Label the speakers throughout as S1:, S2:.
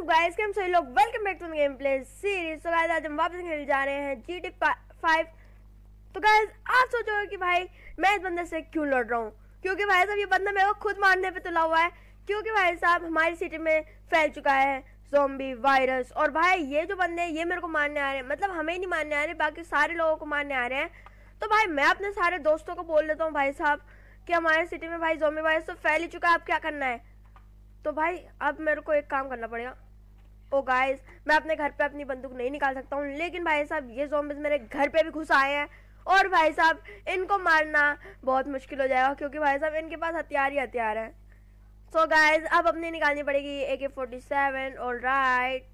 S1: WhatsApp guys के हम सभी लोग welcome back to game play series तो गाइस आज हम वापस खेल जा रहे हैं जी टी फाइव तो गाइस आप सोचोगे कि भाई मैं इस बंदे से क्यों लड़ रहा हूँ क्योंकि भाई साहब ये बंदा मेरे को खुद मारने पे तुला हुआ है क्योंकि भाई साहब हमारी सिटी में फैल चुका है जोम्बी वायरस और भाई ये जो बंदे ये मेरे को मारने आ रहे हैं मतलब हमें नहीं मारने आ रहे बाकी सारे लोगों को मारने आ रहे हैं तो भाई मैं अपने सारे दोस्तों को बोल देता हूँ भाई साहब कि हमारे सिटी में भाई जोम्बी वायरस तो फैल ही चुका है अब क्या करना है तो भाई अब मेरे को एक काम करना पड़ेगा ओ तो गाइस मैं अपने घर पे अपनी बंदूक नहीं निकाल सकता हूँ लेकिन भाई साहब ये जोम्बिस मेरे घर पे भी घुस आए हैं और भाई साहब इनको मारना बहुत मुश्किल हो जाएगा क्योंकि भाई साहब इनके पास हथियार ही हथियार हैं सो गाइस अब अपनी निकालनी पड़ेगी ए के फोर्टी सेवन और राइट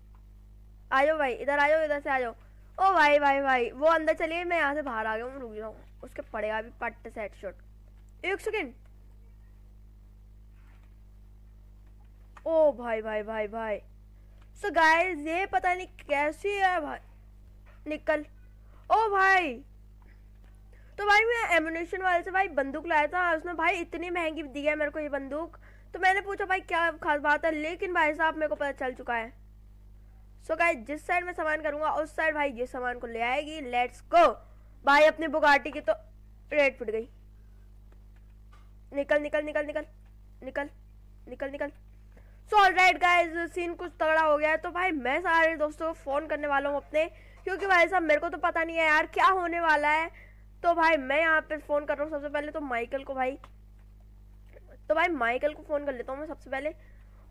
S1: आयो भाई इधर आयो इधर से आयो ओ भाई भाई भाई वो अंदर चलिए मैं यहाँ से बाहर आ गया हूँ रुक जाऊँ उसके पड़ेगा अभी पट सेट शॉट एक सेकेंड ओ भाई भाई भाई भाई, भाई। सो गाइस ये पता नहीं कैसी है भाई निकल ओ भाई तो भाई मैं एमुनेशन वाले से भाई बंदूक लाया था उसने भाई इतनी महंगी दी है मेरे को ये बंदूक तो मैंने पूछा भाई क्या खास बात है लेकिन भाई साहब मेरे को पता चल चुका है सो so गाइस जिस साइड में सामान करूंगा उस साइड भाई ये सामान को ले आएगी लेट्स गो भाई अपनी बुगाटी की तो रेट फुट गई निकल निकल निकल निकल निकल निकल निकल so all right guys scene कुछ तगड़ा हो गया है तो भाई मैं सारे दोस्तों को फ़ोन करने वाला हूँ अपने क्योंकि भाई साहब मेरे को तो पता नहीं है यार क्या होने वाला है तो भाई मैं यहाँ पे फ़ोन कर रहा हूँ सबसे पहले तो माइकल को भाई तो भाई माइकल को फ़ोन कर लेता हूँ मैं सबसे पहले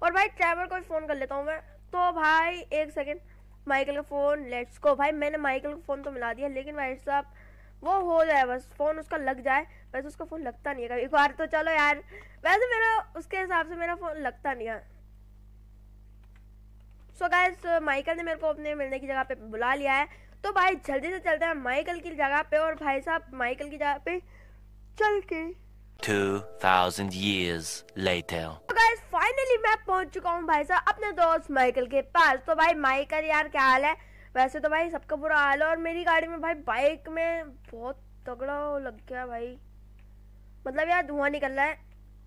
S1: और भाई ट्रैवल को भी फ़ोन कर लेता हूँ मैं तो भाई एक सेकेंड माइकल का फ़ोन लेट्स को भाई मैंने माइकल को फ़ोन तो मिला दिया लेकिन भाई साहब वो हो जाए बस फ़ोन उसका लग जाए वैसे उसका फ़ोन लगता नहीं है कभी एक बार तो चलो यार वैसे मेरा उसके हिसाब से मेरा फ़ोन लगता नहीं है सो गाइज माइकल ने मेरे को अपने मिलने की जगह पे बुला लिया है तो भाई जल्दी से चलते हैं माइकल की जगह पे और भाई साहब माइकल की जगह पे चल के 2000 years later. तो फाइनली मैं पहुंच चुका हूँ भाई साहब अपने दोस्त माइकल के पास तो भाई माइकल यार क्या हाल है वैसे तो भाई सबका बुरा हाल है और मेरी गाड़ी में भाई बाइक में बहुत तगड़ा लग गया भाई मतलब यार धुआं निकल रहा है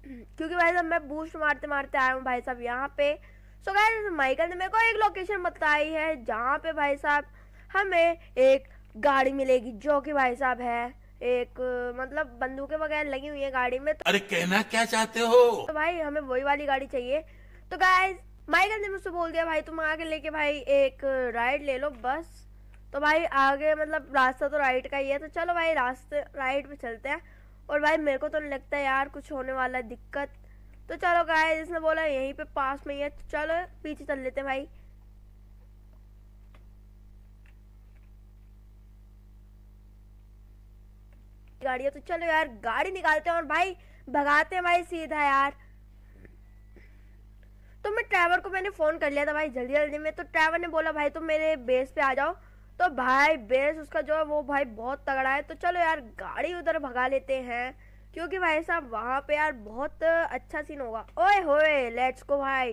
S1: क्योंकि भाई साहब मैं बूस्ट मारते मारते आया हूँ भाई साहब यहाँ पे सो गाइस माइकल ने मेरे को एक लोकेशन बताई है जहाँ पे भाई साहब हमें एक गाड़ी मिलेगी जो कि भाई साहब है एक मतलब बंदूकें वगैरह लगी हुई है गाड़ी में तो अरे कहना क्या चाहते हो तो भाई हमें वही वाली गाड़ी चाहिए तो गाइज माइकल ने मुझसे बोल दिया भाई तुम आगे लेके भाई एक राइड ले लो बस तो भाई आगे मतलब रास्ता तो राइट का ही है तो चलो भाई रास्ते राइट पे चलते हैं और भाई मेरे को तो नहीं लगता है यार कुछ होने वाला दिक्कत तो चलो गाय जिसने बोला यहीं पे पास में ही है तो चलो पीछे चल लेते भाई गाड़ी तो चलो यार गाड़ी निकालते हैं और भाई भगाते हैं भाई सीधा यार तो मैं ड्राइवर को मैंने फ़ोन कर लिया था भाई जल्दी जल्दी में तो ड्राइवर ने बोला भाई तुम तो मेरे बेस पे आ जाओ तो भाई बेस उसका जो है वो भाई बहुत तगड़ा है तो चलो यार गाड़ी उधर भगा लेते हैं क्योंकि भाई साहब वहाँ पे यार बहुत अच्छा सीन होगा ओए होए लेट्स को भाई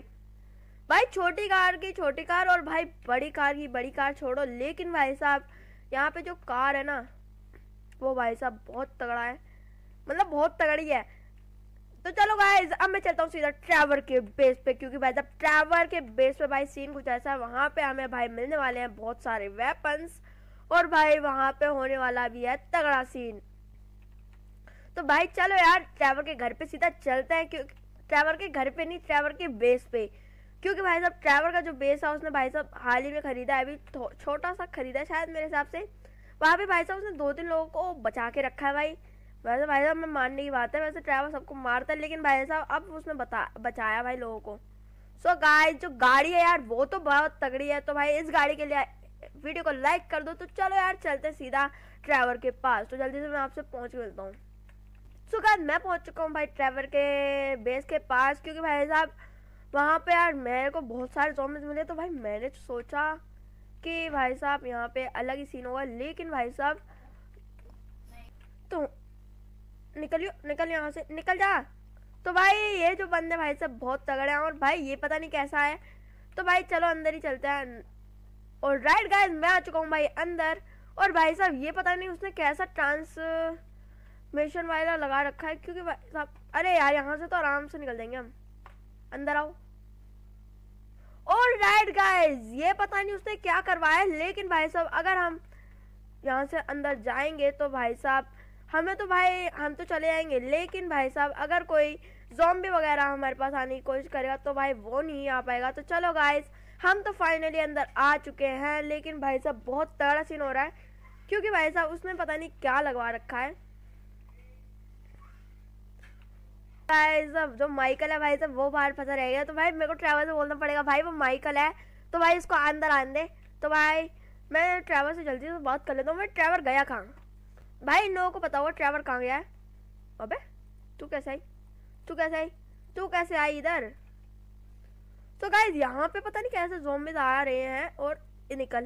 S1: भाई छोटी कार की छोटी कार और भाई बड़ी कार की बड़ी कार छोड़ो लेकिन भाई साहब यहाँ पे जो कार है ना वो भाई साहब बहुत तगड़ा है मतलब बहुत तगड़ी है तो चलो गाइज अब मैं चलता हूँ सीधा ट्रैवर के बेस पे क्योंकि भाई साहब ट्रैवर के बेस पे भाई सीन कुछ ऐसा है वहाँ पे हमें भाई मिलने वाले हैं बहुत सारे वेपन्स और भाई वहाँ पे होने वाला भी है तगड़ा सीन तो भाई चलो यार ट्रैवर के घर पे सीधा चलते हैं क्योंकि ट्रैवर के घर पे नहीं ट्रैवर के बेस पे क्योंकि भाई साहब ट्रैवर का जो बेस है उसने भाई साहब हाल ही में खरीदा है अभी छोटा सा खरीदा है शायद मेरे हिसाब से वहाँ पे भाई साहब उसने दो तीन लोगों को बचा के रखा है भाई वैसे भाई साहब मैं मानने की बात है वैसे ट्रैवर सबको मारता है लेकिन भाई साहब अब उसने बता बचाया भाई लोगों को सो so गाय जो गाड़ी है यार वो तो बहुत तगड़ी है तो भाई इस गाड़ी के लिए वीडियो को लाइक कर दो तो चलो यार चलते सीधा ट्रैवर के पास तो जल्दी से मैं आपसे पहुँच मिलता हूँ सो गाइस मैं पहुंच चुका हूँ भाई ट्रेवर के बेस के पास क्योंकि भाई साहब वहाँ पे यार मेरे को बहुत सारे जॉम्बिस मिले तो भाई मैंने सोचा कि भाई साहब यहाँ पे अलग ही सीन होगा लेकिन भाई साहब तो निकलियो निकल यहाँ से निकल जा तो भाई ये जो बंदे भाई साहब बहुत तगड़े हैं और भाई ये पता नहीं कैसा है तो भाई चलो अंदर ही चलते हैं और राइट गाइस मैं आ चुका हूँ भाई अंदर और भाई साहब ये पता नहीं उसने कैसा ट्रांस मिशन वायला लगा रखा है क्योंकि साहब अरे यार यहाँ से तो आराम से निकल जाएंगे हम अंदर आओ और राइट गाइज ये पता नहीं उसने क्या करवाया लेकिन भाई साहब अगर हम यहाँ से अंदर जाएंगे तो भाई साहब हमें तो भाई हम तो चले जाएंगे लेकिन भाई साहब अगर कोई जॉम्बी वगैरह हमारे पास आने की कोशिश करेगा तो भाई वो नहीं आ पाएगा तो चलो गाइज हम तो फाइनली अंदर आ चुके हैं लेकिन भाई साहब बहुत तड़ा सीन हो रहा है क्योंकि भाई साहब उसने पता नहीं क्या लगवा रखा है भाई साहब जो माइकल है भाई सब वो बाहर फंसा रह गया तो भाई मेरे को ट्रैवल से बोलना पड़ेगा भाई वो माइकल है तो भाई इसको अंदर आने दे तो भाई मैं ट्रैवल से जल्दी से बात कर लेता हूँ मैं ट्रैवल गया कहाँ भाई इन लोगों को बताओ होगा ट्रैवल कहाँ गया है अबे तू कैसे आई तू कैसे आई तू कैसे आई इधर तो भाई यहाँ पे पता नहीं कैसे जोम्बिस आ रहे हैं और निकल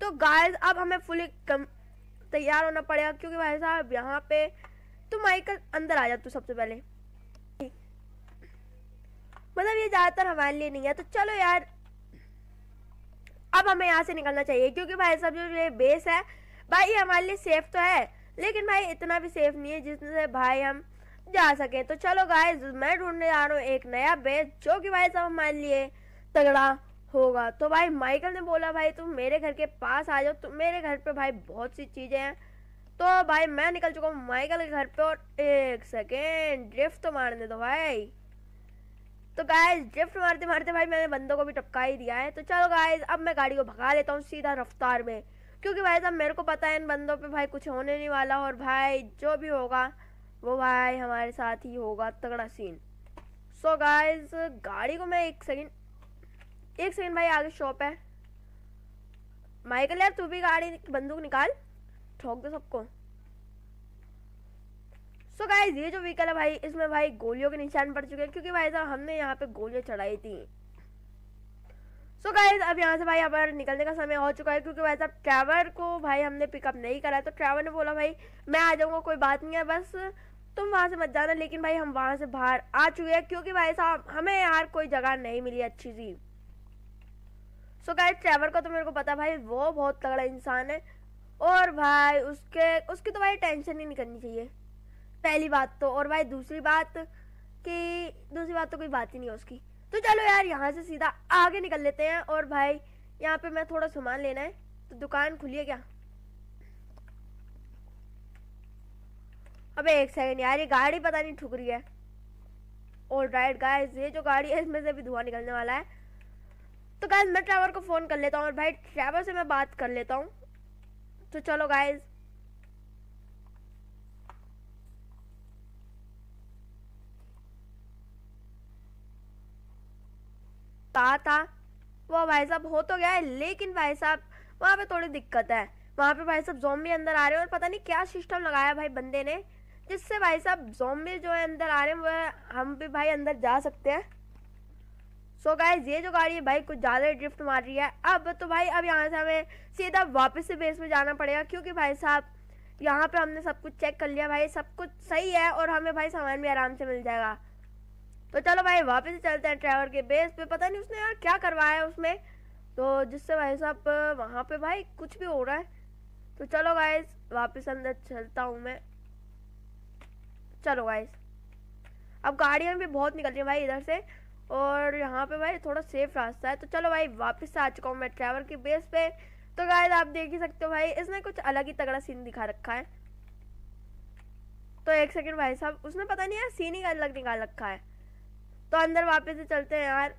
S1: तो गाइज अब हमें फुली तैयार होना पड़ेगा क्योंकि भाई साहब यहाँ पे तो माइकल अंदर आ जा तू तो सबसे पहले मतलब ये ज़्यादातर हमारे लिए नहीं है तो चलो यार अब हमें यहाँ से निकलना चाहिए क्योंकि भाई सब जो ये बेस है भाई ये हमारे लिए सेफ तो है लेकिन भाई इतना भी सेफ नहीं है जिससे भाई हम जा सके तो चलो गाइस मैं ढूंढने जा रहा हूँ एक नया बेस जो कि भाई सब हमारे लिए तगड़ा होगा तो भाई माइकल ने बोला भाई तुम मेरे घर के पास आ जाओ तुम मेरे घर पे भाई बहुत सी चीज़ें हैं तो भाई मैं निकल चुका हूँ माइकल के घर पे और एक सेकेंड ड्रिफ्ट तो मारने दो भाई तो गाइस ड्रिफ्ट मारते मारते भाई मैंने बंदों को भी टपका ही दिया है तो चलो गाइस अब मैं गाड़ी को भगा लेता हूँ सीधा रफ्तार में क्योंकि भाई साहब मेरे को पता है इन बंदों पे भाई कुछ होने नहीं वाला और भाई जो भी होगा वो भाई हमारे साथ ही होगा तगड़ा सीन सो so गाड़ी को मैं एक सेकेंड एक सेकेंड भाई आगे शॉप है माइकल यार तू भी गाड़ी बंदूक निकाल ठोक दो सबको सो so ये जो व्हीकल है भाई इसमें भाई गोलियों के निशान पड़ चुके हैं क्योंकि भाई साहब हमने यहाँ पे गोलियां चढ़ाई थी सो so गाइज अब यहाँ से भाई अब निकलने का समय हो चुका है क्योंकि भाई साहब ट्रैवर को भाई हमने पिकअप नहीं करा तो ट्रैवर ने बोला भाई मैं आ जाऊँगा कोई बात नहीं है बस तुम वहाँ से मत जाना लेकिन भाई हम वहाँ से बाहर आ चुके हैं क्योंकि भाई साहब हमें यार कोई जगह नहीं मिली अच्छी सी सो so गाइज ट्रैवर को तो मेरे को पता भाई वो बहुत तगड़ा इंसान है और भाई उसके उसकी तो भाई टेंशन ही नहीं करनी चाहिए पहली बात तो और भाई दूसरी बात कि दूसरी बात तो कोई बात ही नहीं है उसकी तो चलो यार यहाँ से सीधा आगे निकल लेते हैं और भाई यहाँ पे मैं थोड़ा सामान लेना है तो दुकान खुली है क्या अबे एक सेकंड यार ये गाड़ी पता नहीं ठुक रही है और राइट गाइस ये जो गाड़ी है इसमें से भी धुआं निकलने वाला है तो गाइस मैं ड्राइवर को फ़ोन कर लेता हूँ और भाई ड्राइवर से मैं बात कर लेता हूँ तो चलो गाइज ता था वो भाई साहब हो तो गया है लेकिन भाई साहब वहाँ पे थोड़ी दिक्कत है वहाँ पे भाई साहब जोम्बी अंदर आ रहे हैं और पता नहीं क्या सिस्टम लगाया भाई बंदे ने जिससे भाई साहब जोम्बी जो है अंदर आ रहे हैं वह हम भी भाई अंदर जा सकते हैं सो so गाइज ये जो गाड़ी है भाई कुछ ज़्यादा ड्रिफ्ट मार रही है अब तो भाई अब यहाँ से हमें सीधा वापस से बेस में जाना पड़ेगा क्योंकि भाई साहब यहाँ पे हमने सब कुछ चेक कर लिया भाई सब कुछ सही है और हमें भाई सामान भी आराम से मिल जाएगा तो चलो भाई वापस चलते हैं ड्राइवर के बेस पे पता नहीं उसने यार क्या करवाया है उसमें तो जिससे भाई साहब वहाँ पे भाई कुछ भी हो रहा है तो चलो गाइस वापस अंदर चलता हूँ मैं चलो गाइस अब गाड़ियाँ भी बहुत निकल रही हैं भाई इधर से और यहाँ पे भाई थोड़ा सेफ रास्ता है तो चलो भाई वापस आ चुका हूँ मैं ट्रैवल के बेस पे तो गायद आप देख ही सकते हो भाई इसने कुछ अलग ही तगड़ा सीन दिखा रखा है तो एक सेकंड भाई साहब उसने पता नहीं यार सीन ही अलग निकाल रखा है तो अंदर वापस से चलते हैं यार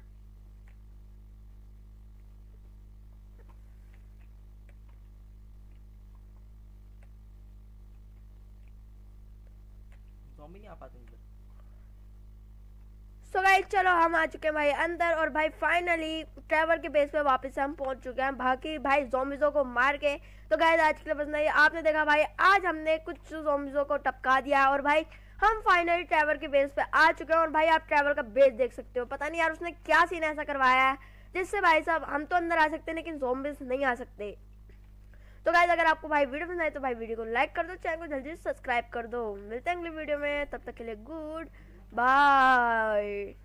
S1: नहीं आ पाते सो so गाइस चलो हम आ चुके हैं भाई अंदर और भाई फाइनली ट्रेवर के बेस पे वापस हम पहुंच चुके हैं बाकी भाई जोमिजो को मार के तो गाइस आज के लिए बस नहीं आपने देखा भाई आज हमने कुछ जोमिजो को टपका दिया और भाई हम फाइनली ट्रेवर के बेस पे आ चुके हैं और भाई आप ट्रेवर का बेस देख सकते हो पता नहीं यार उसने क्या सीन ऐसा करवाया है जिससे भाई साहब हम तो अंदर आ सकते हैं लेकिन जोमिज नहीं आ सकते तो गाइज अगर आपको भाई वीडियो पसंद आए तो भाई वीडियो को लाइक कर दो चैनल को जल्दी सब्सक्राइब कर दो मिलते हैं अगले वीडियो में तब तक के लिए गुड Bye.